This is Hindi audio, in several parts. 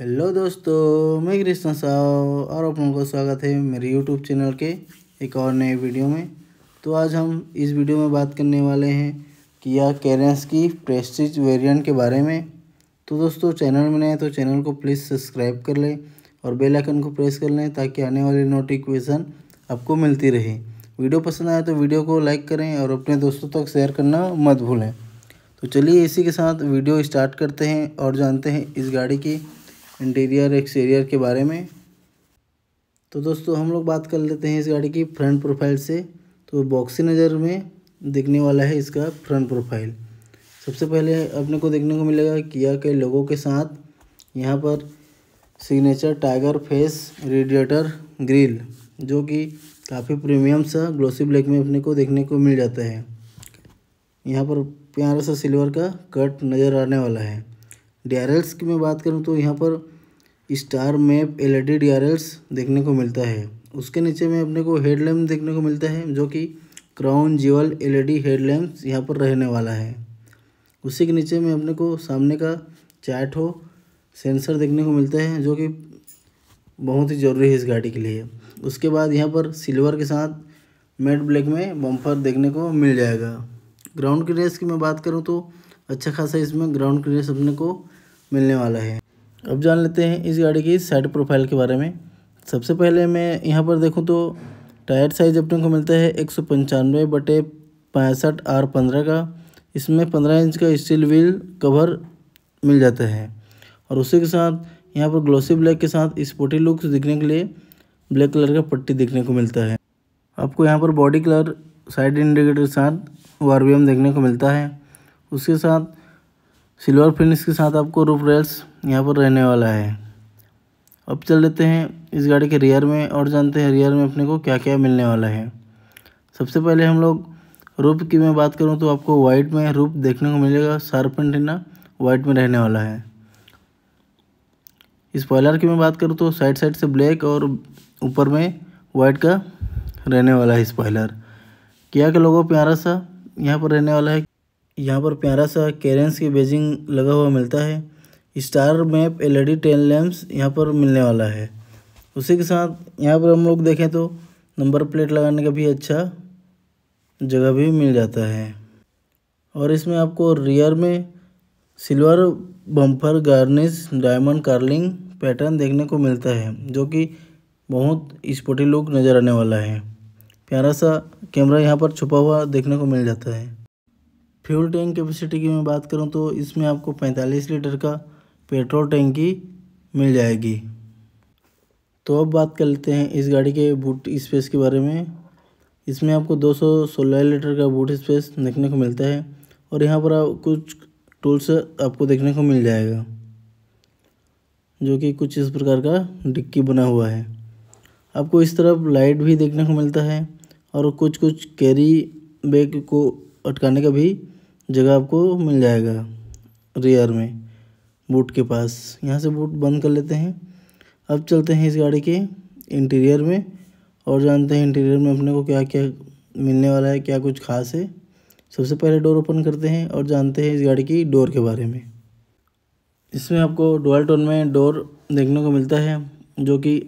हेलो दोस्तों मैं कृष्ण साहु और आप लोगों का स्वागत है मेरे यूट्यूब चैनल के एक और नए वीडियो में तो आज हम इस वीडियो में बात करने वाले हैं किया कैरेंस की प्रेस्टिज वेरिएंट के बारे में तो दोस्तों चैनल में नए तो चैनल को प्लीज़ सब्सक्राइब कर लें और बेल आइकन को प्रेस कर लें ताकि आने वाली नोटिफिकेशन आपको मिलती रहे वीडियो पसंद आए तो वीडियो को लाइक करें और अपने दोस्तों तक शेयर करना मत भूलें तो चलिए इसी के साथ वीडियो स्टार्ट करते हैं और जानते हैं इस गाड़ी की इंटीरियर एक्सटीरियर के बारे में तो दोस्तों हम लोग बात कर लेते हैं इस गाड़ी की फ्रंट प्रोफाइल से तो बॉक्सी नज़र में दिखने वाला है इसका फ्रंट प्रोफाइल सबसे पहले अपने को देखने को मिलेगा किया के लोगों के साथ यहाँ पर signature tiger face radiator grill जो कि काफ़ी प्रीमियम सा ग्लोसी ब्लैक में अपने को देखने को मिल जाता है यहाँ पर प्यारा सा सिल्वर का कट नज़र आने वाला है डीआरएल्स की मैं बात करूँ तो यहाँ पर star map L LED DRLs देखने को मिलता है उसके नीचे में अपने को हेडलैम्प देखने को मिलता है जो कि क्राउन जीवल एलईडी हेडलैम्प्स यहाँ पर रहने वाला है उसी के नीचे में अपने को सामने का चैट हो सेंसर देखने को मिलता है जो कि बहुत ही ज़रूरी है इस गाड़ी के लिए उसके बाद यहाँ पर सिल्वर के साथ मेड ब्लैक में बम्पर देखने को मिल जाएगा ग्राउंड क्लियरेंस की मैं बात करूँ तो अच्छा खासा इसमें ग्राउंड क्लियरेंस अपने को मिलने वाला है अब जान लेते हैं इस गाड़ी की साइड प्रोफाइल के बारे में सबसे पहले मैं यहाँ पर देखूँ तो टायर साइज अपने को मिलता है एक सौ पंचानवे बटे पैंसठ आर पंद्रह का इसमें पंद्रह इंच का स्टील व्हील कवर मिल जाता है और उसी के साथ यहाँ पर ग्लोसी ब्लैक के साथ स्पोर्टी लुक्स दिखने के लिए ब्लैक कलर का पट्टी देखने को मिलता है आपको यहाँ पर बॉडी कलर साइड इंडिकेटर के साथ वारवीएम देखने को मिलता है उसके साथ सिल्वर फिनिश के साथ आपको रूफ रेल्स यहाँ पर रहने वाला है अब चल लेते हैं इस गाड़ी के रियर में और जानते हैं रियर में अपने को क्या क्या मिलने वाला है सबसे पहले हम लोग रूप की मैं बात करूँ तो आपको वाइट में रूप देखने को मिलेगा शार्प एंटीना वाइट में रहने वाला है इस स्पॉयलर की मैं बात करूँ तो साइड साइड से ब्लैक और ऊपर में वाइट का रहने वाला है स्पॉयलर किया के लोगों प्यारा सा यहाँ पर रहने वाला है यहाँ पर प्यारा सा कैरेंस की बेजिंग लगा हुआ मिलता है star map LED tail lamps यहाँ पर मिलने वाला है उसी के साथ यहाँ पर हम लोग देखें तो नंबर प्लेट लगाने का भी अच्छा जगह भी मिल जाता है और इसमें आपको रियर में silver bumper garnish diamond curling pattern देखने को मिलता है जो कि बहुत स्पोर्टी लुक नज़र आने वाला है प्यारा सा कैमरा यहाँ पर छुपा हुआ देखने को मिल जाता है फ्यूल टैंक कैपेसिटी की मैं बात करूँ तो इसमें आपको पैंतालीस लीटर का पेट्रोल टैंकी मिल जाएगी तो अब बात कर लेते हैं इस गाड़ी के बूट स्पेस के बारे में इसमें आपको 216 लीटर का बूट स्पेस देखने को मिलता है और यहाँ पर कुछ टूल्स आपको देखने को मिल जाएगा जो कि कुछ इस प्रकार का डिक्की बना हुआ है आपको इस तरफ लाइट भी देखने को मिलता है और कुछ कुछ कैरी बैग को अटकाने का भी जगह आपको मिल जाएगा रियर में बूट के पास यहाँ से बूट बंद कर लेते हैं अब चलते हैं इस गाड़ी के इंटीरियर में और जानते हैं इंटीरियर में अपने को क्या क्या मिलने वाला है क्या कुछ खास है सबसे पहले डोर ओपन करते हैं और जानते हैं इस गाड़ी की डोर के बारे में इसमें आपको डोल टोन में डोर देखने को मिलता है जो कि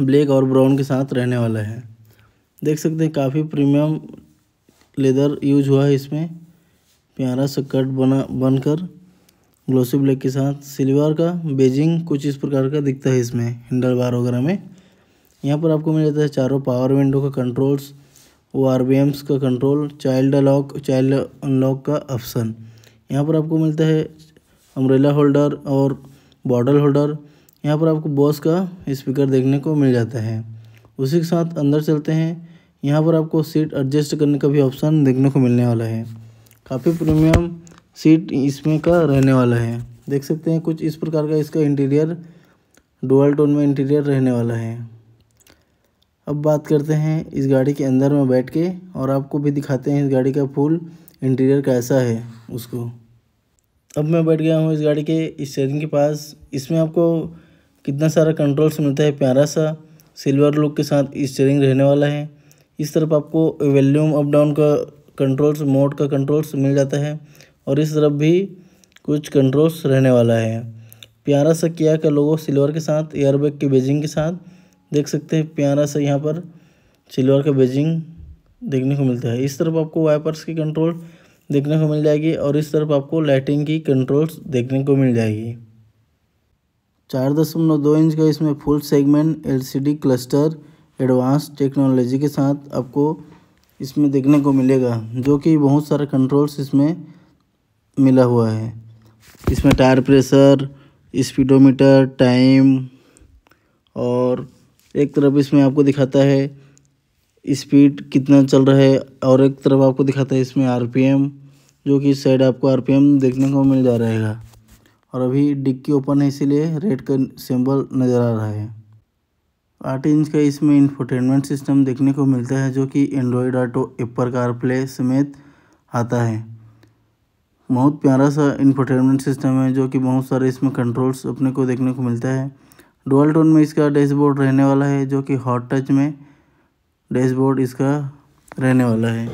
ब्लैक और ब्राउन के साथ रहने वाला है देख सकते हैं काफ़ी प्रीमियम लेदर यूज हुआ है इसमें प्यारा सा कट बना बनकर ग्लोसी ब्लैक के साथ सिल्वर का बेजिंग कुछ इस प्रकार का दिखता है इसमें हैंडल बार वगैरह में यहाँ पर आपको मिल जाता है चारों पावर विंडो का कंट्रोल्स वो आर का control child lock child unlock का ऑप्शन यहाँ पर आपको मिलता है अम्ब्रेला होल्डर और बॉटल होल्डर यहाँ पर आपको बॉस का स्पीकर देखने को मिल जाता है उसी के साथ अंदर चलते हैं यहाँ पर आपको सीट एडजस्ट करने का भी ऑप्शन देखने को मिलने वाला है काफ़ी प्रीमियम सीट इसमें का रहने वाला है देख सकते हैं कुछ इस प्रकार का इसका इंटीरियर डुअल टोन में इंटीरियर रहने वाला है अब बात करते हैं इस गाड़ी के अंदर में बैठ के और आपको भी दिखाते हैं इस गाड़ी का फुल इंटीरियर कैसा है उसको अब मैं बैठ गया हूँ इस गाड़ी के स्टेयरिंग के पास इसमें आपको कितना सारा कंट्रोल्स मिलता है प्यारा सा सिल्वर लुक के साथ स्टेयरिंग रहने वाला है इस तरफ आपको वॉल्यूम अप डाउन का कंट्रोल्स मोड का कंट्रोल्स मिल जाता है और इस तरफ भी कुछ कंट्रोल्स रहने वाला है प्यारा सा किया का लोगो सिल्वर के साथ एयरबैग के बेजिंग के साथ देख सकते हैं प्यारा सा यहाँ पर सिल्वर का बेजिंग देखने को मिलता है इस तरफ आपको वाइपर्स की कंट्रोल देखने को मिल जाएगी और इस तरफ आपको लाइटिंग की कंट्रोल्स देखने को मिल जाएगी चार दशमलव दो इंच का इसमें full segment LCD cluster advance technology के साथ आपको इसमें देखने को मिलेगा जो कि बहुत सारे कंट्रोल्स इसमें मिला हुआ है इसमें टायर प्रेशर स्पीडोमीटर टाइम और एक तरफ इसमें आपको दिखाता है स्पीड कितना चल रहा है और एक तरफ आपको दिखाता है इसमें आरपीएम जो कि साइड आपको आरपीएम देखने को मिल जा रहेगा और अभी डिक्की ओपन है इसीलिए रेड का सिंबल नज़र आ रहा है आठ इंच का इसमें इंफोटेनमेंट सिस्टम देखने को मिलता है जो कि एंड्रॉयड ऑटो कार कारप्ले समेत आता है बहुत प्यारा सा इंफोटेनमेंट सिस्टम है जो कि बहुत सारे इसमें कंट्रोल्स अपने को देखने को मिलता है डुअल टोन में इसका डैशबोर्ड रहने वाला है जो कि हॉट टच में डैशबोर्ड इसका रहने वाला है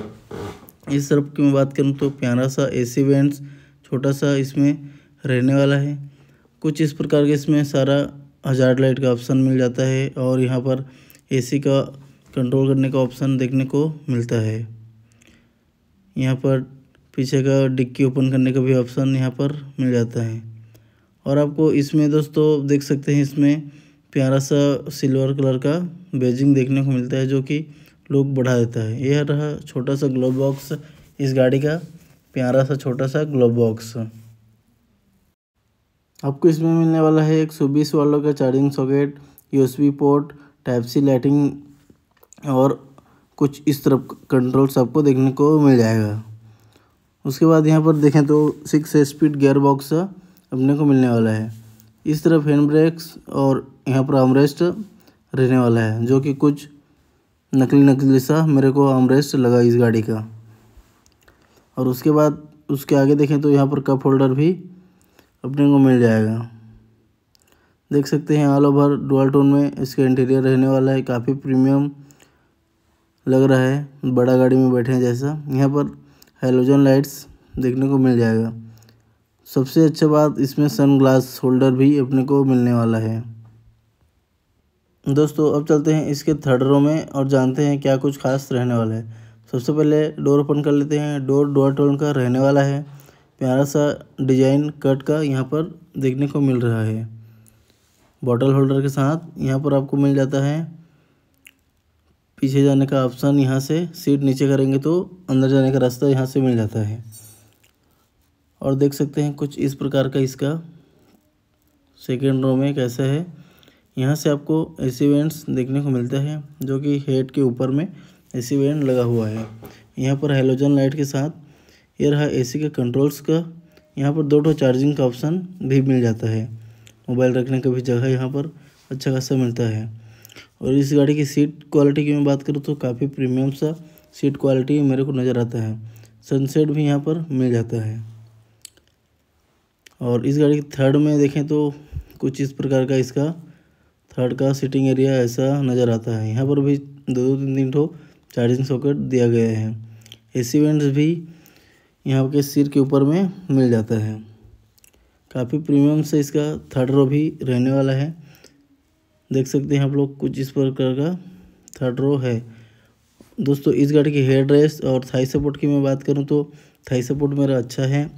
इस सर्फ की मैं बात करूँ तो प्यारा सा ए वेंट्स छोटा सा इसमें रहने वाला है कुछ इस प्रकार के इसमें सारा हज़ार लाइट का ऑप्शन मिल जाता है और यहाँ पर एसी का कंट्रोल करने का ऑप्शन देखने को मिलता है यहाँ पर पीछे का डिक्की ओपन करने का भी ऑप्शन यहाँ पर मिल जाता है और आपको इसमें दोस्तों देख सकते हैं इसमें प्यारा सा सिल्वर कलर का बेजिंग देखने को मिलता है जो कि लुक बढ़ा देता है यह रहा छोटा सा ग्लोव बॉक्स इस गाड़ी का प्यारा सा छोटा सा ग्लोव बॉक्स आपको इसमें मिलने वाला है एक सौ बीस वालों का charging socket USB port type C lighting और कुछ इस तरफ कंट्रोल्स आपको देखने को मिल जाएगा उसके बाद यहाँ पर देखें तो सिक्स स्पीड गेयर बॉक्स अपने को मिलने वाला है इस तरफ हैंड ब्रेक्स और यहाँ पर आमरेस्ट रहने वाला है जो कि कुछ नकली नकली सा मेरे को आमरेस्ट लगा इस गाड़ी का और उसके बाद उसके आगे देखें तो यहाँ पर कप होल्डर भी अपने को मिल जाएगा देख सकते हैं ऑल ओवर डुअल टोन में इसका इंटीरियर रहने वाला है काफ़ी प्रीमियम लग रहा है बड़ा गाड़ी में बैठे हैं जैसा यहाँ पर हेलोजन लाइट्स देखने को मिल जाएगा सबसे अच्छा बात इसमें सन ग्लास होल्डर भी अपने को मिलने वाला है दोस्तों अब चलते हैं इसके थर्ड रो में और जानते हैं क्या कुछ खास रहने वाला है सबसे पहले डोर ओपन कर लेते हैं डोर डोर टोन का रहने वाला है प्यारा सा डिजाइन कट का यहाँ पर देखने को मिल रहा है बॉटल होल्डर के साथ यहाँ पर आपको मिल जाता है पीछे जाने का ऑप्शन यहाँ से सीट नीचे करेंगे तो अंदर जाने का रास्ता यहाँ से मिल जाता है और देख सकते हैं कुछ इस प्रकार का इसका सेकेंड रो में कैसा है यहाँ से आपको एसी वेंट्स देखने को मिलता है जो कि हेड के ऊपर में एसी वेंट लगा हुआ है यहाँ पर हेलोजन लाइट के साथ ये रहा एसी के कंट्रोल्स का यहाँ पर दो टो चार्जिंग का ऑप्शन भी मिल जाता है मोबाइल रखने का भी जगह यहाँ पर अच्छा खासा मिलता है और इस गाड़ी की सीट क्वालिटी की मैं बात करूँ तो काफ़ी प्रीमियम सा सीट क्वालिटी मेरे को नज़र आता है सनसेट भी यहाँ पर मिल जाता है और इस गाड़ी की थर्ड में देखें तो कुछ इस प्रकार का इसका थर्ड का सीटिंग एरिया ऐसा नज़र आता है यहाँ पर भी दो दो तीन तीन ठो चार्जिंग सॉकेट दिया गया है एसी वेंट्स भी यहाँ के सिर के ऊपर में मिल जाता है काफ़ी प्रीमियम से इसका थर्ड रो भी रहने वाला है देख सकते हैं आप लोग कुछ इस प्रकार का थर्ड रो है दोस्तों इस गाड़ी की हेड ड्रेस और थाई सपोर्ट की मैं बात करूं तो थाई सपोर्ट मेरा अच्छा है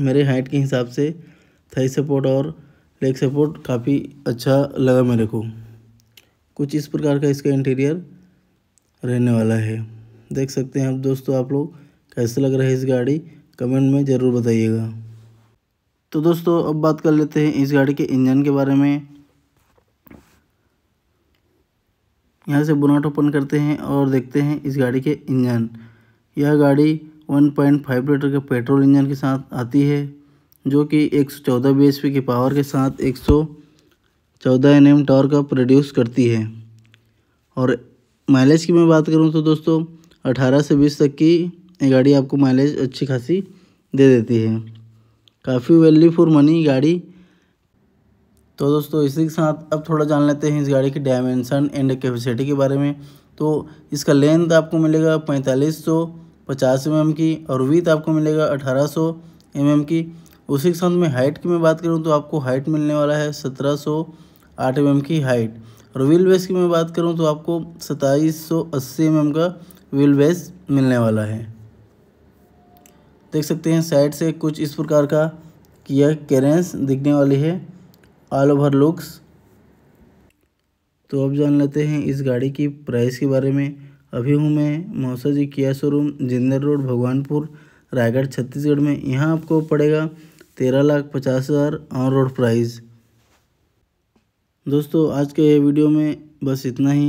मेरे हाइट के हिसाब से थाई सपोर्ट और लेग सपोर्ट काफ़ी अच्छा लगा मेरे को कुछ इस प्रकार का इसका इंटीरियर रहने वाला है देख सकते हैं आप दोस्तों आप लोग कैसे लग रहा है इस गाड़ी कमेंट में ज़रूर बताइएगा तो दोस्तों अब बात कर लेते हैं इस गाड़ी के इंजन के बारे में यहाँ से बुनाट ओपन करते हैं और देखते हैं इस गाड़ी के इंजन यह गाड़ी 1.5 लीटर के पेट्रोल इंजन के साथ आती है जो कि 114 पी की पावर के साथ 114 एनएम टावर का प्रोड्यूस करती है और माइलेज की मैं बात करूँ तो दोस्तों 18 से 20 तक की ये गाड़ी आपको माइलेज अच्छी खासी दे देती है काफ़ी वैल्यू फॉर मनी गाड़ी तो दोस्तों इसी के साथ अब थोड़ा जान लेते हैं इस गाड़ी की डायमेंशन एंड कैपेसिटी के बारे में तो इसका लेंथ आपको मिलेगा पैंतालीस सौ पचास एम एम की और वीथ आपको मिलेगा अठारह सौ एम एम की उसी के साथ में हाइट की मैं बात करूँ तो आपको हाइट मिलने वाला है सत्रह सौ आठ एम एम की हाइट और व्हील बेस की मैं बात करूँ तो आपको सत्ताईस सौ अस्सी एम एम का व्हील बेस मिलने वाला है देख सकते हैं साइड से कुछ इस प्रकार का किया कैरेंस दिखने वाली है ऑल ओवर लुक्स तो अब जान लेते हैं इस गाड़ी की प्राइस के बारे में अभी हूँ मैं मौसा जी किया शोरूम जिंदर रोड भगवानपुर रायगढ़ छत्तीसगढ़ में यहाँ आपको पड़ेगा तेरह लाख पचास हज़ार ऑन रोड प्राइस दोस्तों आज के वीडियो में बस इतना ही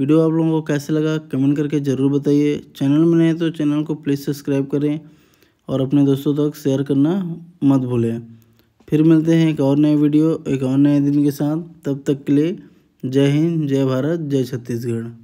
वीडियो आप लोगों को कैसे लगा कमेंट करके ज़रूर बताइए चैनल में नहीं तो चैनल को प्लीज़ सब्सक्राइब करें और अपने दोस्तों तक शेयर करना मत भूलें फिर मिलते हैं एक और नए वीडियो एक और नए दिन के साथ तब तक के लिए जय हिंद जय भारत जय छत्तीसगढ़